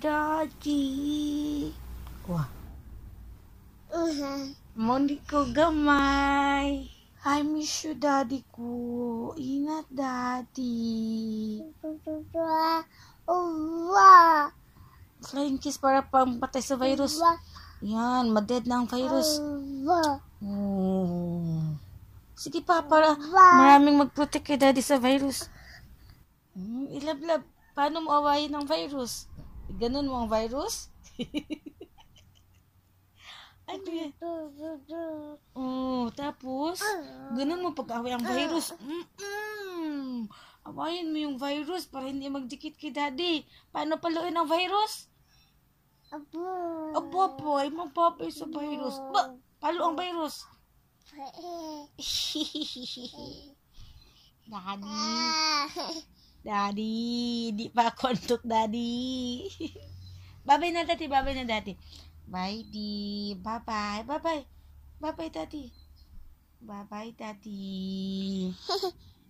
Daddy. Wah. Uh-huh. Mondi ko gamay. I miss you, daddy ko. Ingat, daddy. Uwa. Flying kiss para pampatay sa virus. Yan, madead na ang virus. Uwa. Oh. Sige pa, para maraming mag-protect kay daddy sa virus. Hmm, ilablab. Paano mo awayin ang virus? Ganun mo ang virus? ano yan? Oh, tapos, ah. ganun mo pag-away ang ah. virus. Mm-mm. Awayin mo yung virus para hindi magdikit kay daddy. Paano paluin ang virus? Apo. Apo, apo. Ay, magpapay sa virus. Ba, palo ang virus. Daddy. Ah. Daddy, di pa ako untuk daddy. babay na tati, babay na tati. Bye, di. Bye-bye. Bye-bye. Bye-bye, tati. Bye-bye, tati.